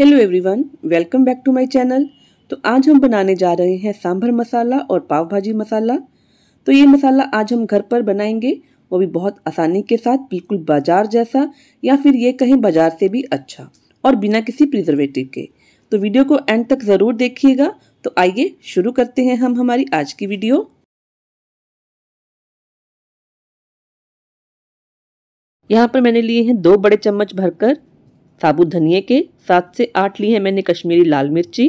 hello everyone welcome back to my channel तो आज हम बनाने जा रहे हैं सांभर मसाला और पाव भाजी मसाला तो ये मसाला आज हम घर पर बनाएंगे वो भी बहुत आसानी के साथ बिल्कुल बाजार जैसा या फिर ये कहीं बाजार से भी अच्छा और बिना किसी प्रिजर्वेटिव के तो वीडियो को एंड तक ज़रूर देखिएगा तो आइए शुरू करते हैं हम हमारी आज की वीडियो यहाँ पर मैंने लिए हैं दो बड़े चम्मच भरकर साबुत धनिए के सात से आठ ली है मैंने कश्मीरी लाल मिर्ची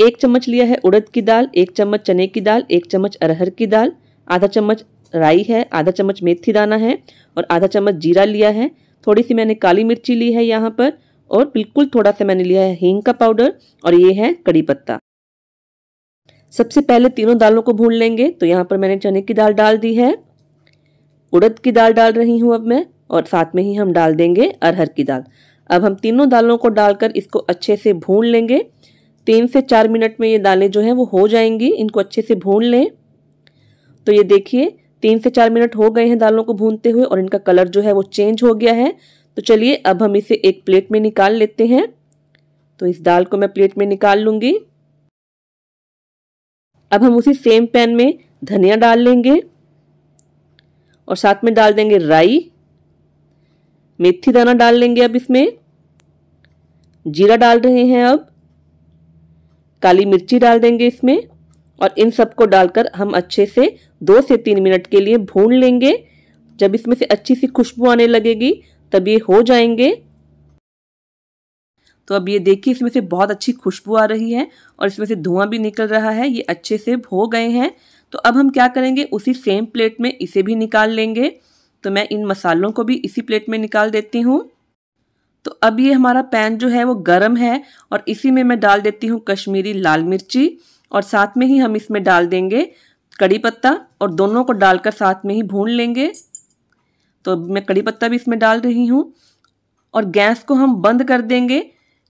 एक चम्मच लिया है उड़द की दाल एक चम्मच चने की दाल एक चम्मच अरहर की दाल आधा चम्मच राई है आधा चम्मच मेथी दाना है और आधा चम्मच जीरा लिया है थोड़ी सी मैंने काली मिर्ची ली है यहाँ पर और बिल्कुल थोड़ा सा मैंने लिया है हींग का पाउडर और ये है कड़ी पत्ता सबसे पहले तीनों दालों को भून लेंगे तो यहाँ पर मैंने चने की दाल डाल दी है उड़द की दाल डाल रही हूँ अब मैं और साथ में ही हम डाल देंगे अरहर की दाल अब हम तीनों दालों को डालकर इसको अच्छे से भून लेंगे तीन से चार मिनट में ये दालें जो हैं वो हो जाएंगी इनको अच्छे से भून लें तो ये देखिए तीन से चार मिनट हो गए हैं दालों को भूनते हुए और इनका कलर जो है वो चेंज हो गया है तो चलिए अब हम इसे एक प्लेट में निकाल लेते हैं तो इस दाल को मैं प्लेट में निकाल लूँगी अब हम उसी सेम पैन में धनिया डाल लेंगे और साथ में डाल देंगे राई मेथी दाना डाल लेंगे अब इसमें जीरा डाल रहे हैं अब काली मिर्ची डाल देंगे इसमें और इन सबको डालकर हम अच्छे से दो से तीन मिनट के लिए भून लेंगे जब इसमें से अच्छी सी खुशबू आने लगेगी तब ये हो जाएंगे तो अब ये देखिए इसमें से बहुत अच्छी खुशबू आ रही है और इसमें से धुआं भी निकल रहा है ये अच्छे से हो गए हैं तो अब हम क्या करेंगे उसी सेम प्लेट में इसे भी निकाल लेंगे तो मैं इन मसालों को भी इसी प्लेट में निकाल देती हूँ तो अब ये हमारा पैन जो है वो गर्म है और इसी में मैं डाल देती हूँ कश्मीरी लाल मिर्ची और साथ में ही हम इसमें डाल देंगे कड़ी पत्ता और दोनों को डालकर साथ में ही भून लेंगे तो मैं कड़ी पत्ता भी इसमें डाल रही हूँ और गैस को हम बंद कर देंगे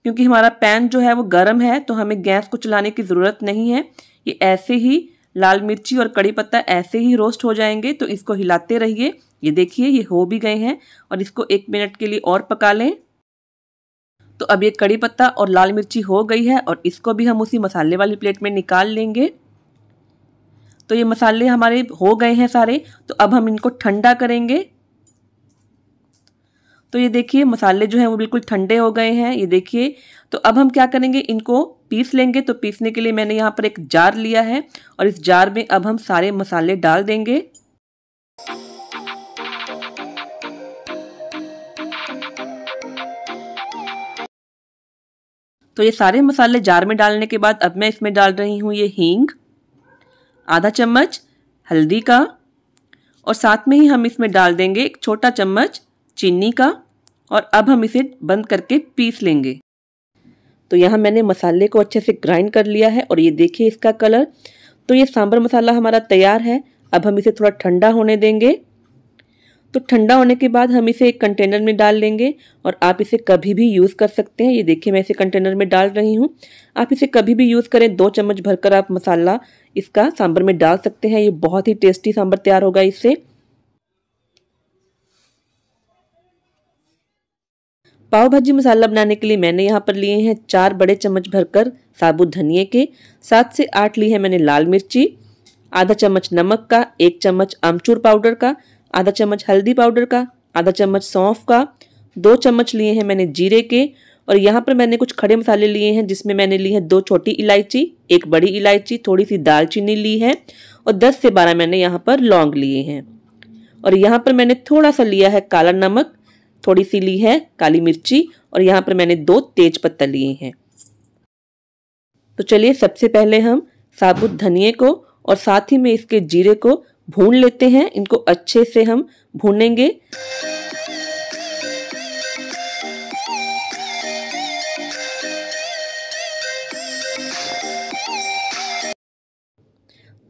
क्योंकि हमारा पैन जो है वो गर्म है तो हमें गैस को चलाने की ज़रूरत नहीं है ये ऐसे ही लाल मिर्ची और कड़ी पत्ता ऐसे ही रोस्ट हो जाएंगे तो इसको हिलाते रहिए ये देखिए ये हो भी गए हैं और इसको एक मिनट के लिए और पका लें तो अब ये कड़ी पत्ता और लाल मिर्ची हो गई है और इसको भी हम उसी मसाले वाली प्लेट में निकाल लेंगे तो ये मसाले हमारे हो गए हैं सारे तो अब हम इनको ठंडा करेंगे तो ये देखिए मसाले जो हैं वो बिल्कुल ठंडे हो गए हैं ये देखिए तो अब हम क्या करेंगे इनको पीस लेंगे तो पीसने के लिए मैंने यहाँ पर एक जार लिया है और इस जार में अब हम सारे मसाले डाल देंगे तो ये सारे मसाले जार में डालने के बाद अब मैं इसमें डाल रही हूँ ये हींग आधा चम्मच हल्दी का और साथ में ही हम इसमें डाल देंगे एक छोटा चम्मच चीनी का और अब हम इसे बंद करके पीस लेंगे तो यहाँ मैंने मसाले को अच्छे से ग्राइंड कर लिया है और ये देखिए इसका कलर तो ये सांभर मसाला हमारा तैयार है अब हम इसे थोड़ा ठंडा होने देंगे तो ठंडा होने के बाद हम इसे एक कंटेनर में डाल लेंगे और आप इसे कभी भी यूज़ कर सकते हैं ये देखिए मैं इसे कंटेनर में डाल रही हूँ आप इसे कभी भी यूज़ करें दो चम्मच भरकर आप मसाला इसका सांभर में डाल सकते हैं ये बहुत ही टेस्टी सांभर तैयार होगा इससे पाव भाजी मसाला बनाने के लिए मैंने यहाँ पर लिए हैं चार बड़े चम्मच भरकर साबुत धनिए के सात से आठ ली है मैंने लाल मिर्ची आधा चम्मच नमक का एक चम्मच आमचूर पाउडर का आधा चम्मच हल्दी पाउडर का आधा चम्मच सौंफ का दो चम्मच लिए हैं मैंने जीरे के और यहाँ पर मैंने कुछ खड़े मसाले लिए हैं जिसमें मैंने ली है दो छोटी इलायची एक बड़ी इलायची थोड़ी सी दालचीनी ली है और 10 से 12 मैंने यहाँ पर लौंग लिए हैं और यहाँ पर मैंने थोड़ा सा लिया है काला नमक थोड़ी सी ली है काली मिर्ची और यहाँ पर मैंने दो तेज पत्ता लिए हैं तो चलिए सबसे पहले हम साबुत धनिए को और साथ ही में इसके जीरे को भून लेते हैं इनको अच्छे से हम भूनेंगे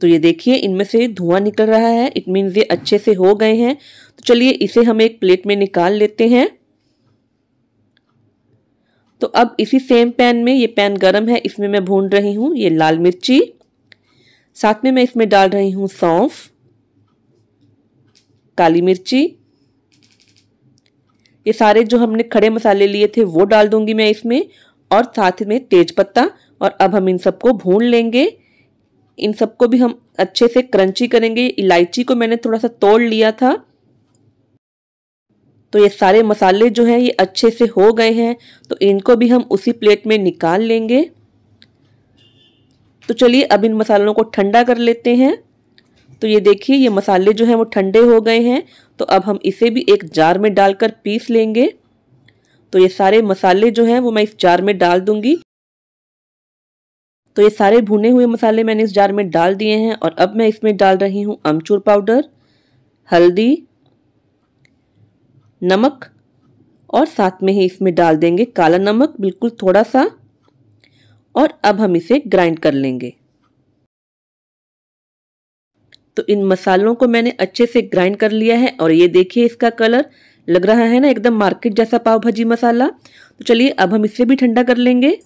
तो ये देखिए इनमें से धुआं निकल रहा है इट मीन्स ये अच्छे से हो गए हैं तो चलिए इसे हम एक प्लेट में निकाल लेते हैं तो अब इसी सेम पैन में ये पैन गरम है इसमें मैं भून रही हूँ ये लाल मिर्ची साथ में मैं इसमें डाल रही हूँ सौंफ काली मिर्ची ये सारे जो हमने खड़े मसाले लिए थे वो डाल दूंगी मैं इसमें और साथ में तेज पत्ता और अब हम इन सबको भून लेंगे इन सबको भी हम अच्छे से क्रंची करेंगे इलायची को मैंने थोड़ा सा तोड़ लिया था तो ये सारे मसाले जो हैं ये अच्छे से हो गए हैं तो इनको भी हम उसी प्लेट में निकाल लेंगे तो चलिए अब इन मसालों को ठंडा कर लेते हैं तो ये देखिए ये मसाले जो हैं वो ठंडे हो गए हैं तो अब हम इसे भी एक जार में डालकर पीस लेंगे तो ये सारे मसाले जो हैं वो मैं इस जार में डाल दूंगी तो ये सारे भुने हुए मसाले मैंने इस जार में डाल दिए हैं और अब मैं इसमें डाल रही हूँ अमचूर पाउडर हल्दी नमक और साथ में ही इसमें डाल देंगे काला नमक बिल्कुल थोड़ा सा और अब हम इसे ग्राइंड कर लेंगे तो इन मसालों को मैंने अच्छे से ग्राइंड कर लिया है और ये देखिए इसका कलर लग रहा है ना एकदम मार्केट जैसा पाव भाजी मसाला तो चलिए अब हम इसे भी ठंडा कर लेंगे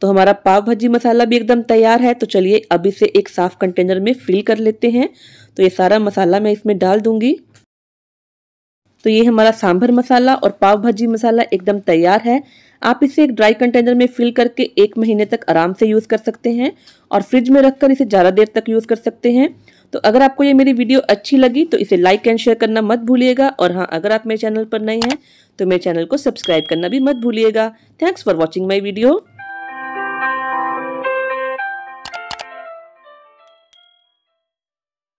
तो हमारा पाव भाजी मसाला भी एकदम तैयार है तो चलिए अब इसे एक साफ़ कंटेनर में फिल कर लेते हैं तो ये सारा मसाला मैं इसमें डाल दूंगी तो ये हमारा सांभर मसाला और पाव भाजी मसाला एकदम तैयार है आप इसे एक ड्राई कंटेनर में फिल करके एक महीने तक आराम से यूज़ कर सकते हैं और फ्रिज में रखकर इसे ज़्यादा देर तक यूज़ कर सकते हैं तो अगर आपको ये मेरी वीडियो अच्छी लगी तो इसे लाइक एंड शेयर करना मत भूलिएगा और हाँ अगर आप मेरे चैनल पर नए हैं तो मेरे चैनल को सब्सक्राइब करना भी मत भूलिएगा thanks for watching my video